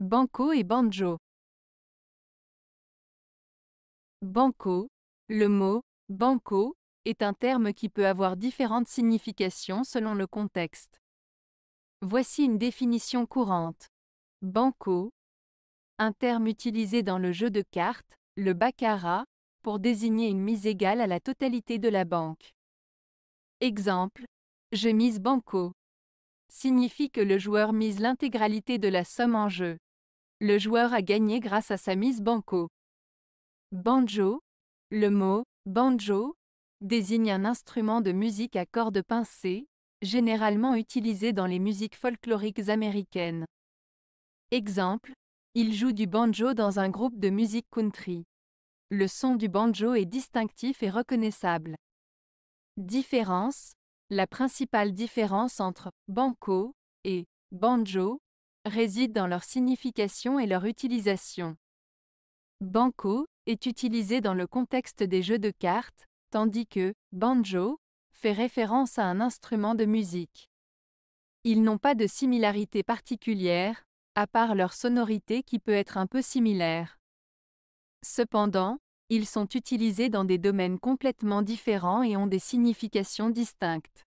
Banco et banjo. Banco. Le mot banco est un terme qui peut avoir différentes significations selon le contexte. Voici une définition courante. Banco. Un terme utilisé dans le jeu de cartes, le baccarat, pour désigner une mise égale à la totalité de la banque. Exemple. Je mise banco. Signifie que le joueur mise l'intégralité de la somme en jeu. Le joueur a gagné grâce à sa mise banco. Banjo. Le mot banjo désigne un instrument de musique à cordes pincées, généralement utilisé dans les musiques folkloriques américaines. Exemple, il joue du banjo dans un groupe de musique country. Le son du banjo est distinctif et reconnaissable. Différence La principale différence entre banco et banjo résident dans leur signification et leur utilisation. Banco est utilisé dans le contexte des jeux de cartes, tandis que banjo fait référence à un instrument de musique. Ils n'ont pas de similarité particulière, à part leur sonorité qui peut être un peu similaire. Cependant, ils sont utilisés dans des domaines complètement différents et ont des significations distinctes.